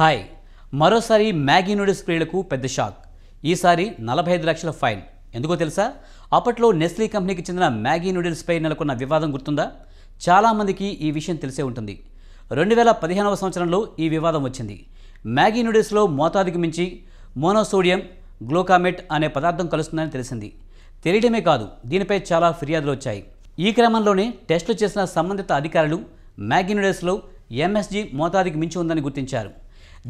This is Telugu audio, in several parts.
హాయ్ మరోసారి మ్యాగీ నూడిల్స్ ప్రియులకు పెద్ద షాక్ ఈసారి నలభై ఐదు లక్షల ఫైన్ ఎందుకో తెలుసా అప్పట్లో నెస్లీ కంపెనీకి చెందిన మ్యాగీ నూడిల్స్పై నెలకొన్న వివాదం గుర్తుందా చాలామందికి ఈ విషయం తెలిసే ఉంటుంది రెండు వేల పదిహేనవ సంవత్సరంలో ఈ వివాదం వచ్చింది మ్యాగీ నూడిల్స్లో మోతాదుకి మించి మోనోసోడియం గ్లూకామెట్ అనే పదార్థం కలుస్తుందని తెలిసింది తెలియడమే కాదు దీనిపై చాలా ఫిర్యాదులు వచ్చాయి ఈ క్రమంలోనే టెస్టులు చేసిన సంబంధిత అధికారులు మ్యాగీ నూడిల్స్లో ఎంఎస్జి మోతాదుకి మించి ఉందని గుర్తించారు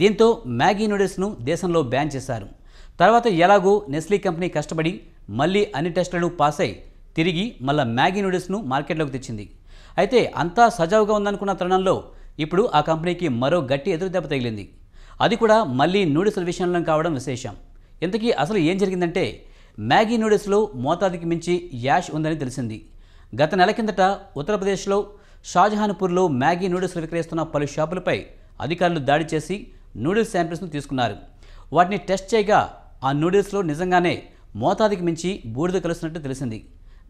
దీంతో మ్యాగీ నూడిల్స్ను దేశంలో బ్యాన్ చేశారు తర్వాత ఎలాగో నెస్లీ కంపెనీ కష్టపడి మళ్ళీ అన్ని టెస్టులను పాస్ అయి తిరిగి మళ్ళా మ్యాగీ నూడిల్స్ను మార్కెట్లోకి తెచ్చింది అయితే అంతా సజావుగా ఉందనుకున్న తరుణంలో ఇప్పుడు ఆ కంపెనీకి మరో గట్టి ఎదురు దెబ్బ తగిలింది అది కూడా మళ్ళీ నూడిల్స్ విషయంలో కావడం విశేషం ఇంతకీ అసలు ఏం జరిగిందంటే మ్యాగీ నూడిల్స్లో మోతాదుకి మించి యాష్ ఉందని తెలిసింది గత నెల కిందట ఉత్తరప్రదేశ్లో షాజహాన్పూర్లో మ్యాగీ నూడిల్స్ విక్రయిస్తున్న పలు షాపులపై అధికారులు దాడి చేసి నూడిల్స్ శాంపిల్స్ను తీసుకున్నారు వాటిని టెస్ట్ చేయగా ఆ నూడిల్స్లో నిజంగానే మోతాదికి మించి బూడిద కలుస్తున్నట్టు తెలిసింది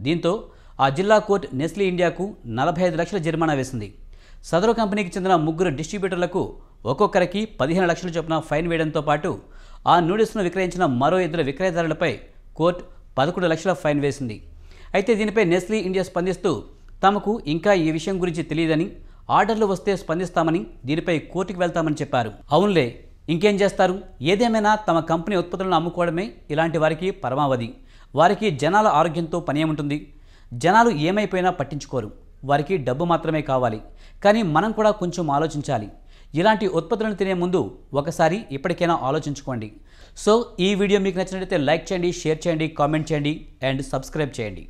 దీంతో ఆ జిల్లా కోర్టు నెస్లీ ఇండియాకు నలభై ఐదు లక్షల జరిమానా వేసింది సదరు కంపెనీకి చెందిన ముగ్గురు డిస్ట్రిబ్యూటర్లకు ఒక్కొక్కరికి పదిహేను లక్షల చొప్పున ఫైన్ వేయడంతో పాటు ఆ నూడిల్స్ను విక్రయించిన మరో ఇద్దరు విక్రయదారులపై కోర్టు పదకొండు లక్షల ఫైన్ వేసింది అయితే దీనిపై నెస్లీ ఇండియా స్పందిస్తూ తమకు ఇంకా ఈ విషయం గురించి తెలియదని ఆర్డర్లు వస్తే స్పందిస్తామని దీనిపై కోర్టుకు వెళ్తామని చెప్పారు అవునులే ఇంకేం చేస్తారు ఏదేమైనా తమ కంపెనీ ఉత్పత్తులను అమ్ముకోవడమే ఇలాంటి వారికి పరమావధి వారికి జనాల ఆరోగ్యంతో పని ఏముంటుంది జనాలు ఏమైపోయినా పట్టించుకోరు వారికి డబ్బు మాత్రమే కావాలి కానీ మనం కూడా కొంచెం ఆలోచించాలి ఇలాంటి ఉత్పత్తులను తినే ముందు ఒకసారి ఇప్పటికైనా ఆలోచించుకోండి సో ఈ వీడియో మీకు నచ్చినట్లయితే లైక్ చేయండి షేర్ చేయండి కామెంట్ చేయండి అండ్ సబ్స్క్రైబ్ చేయండి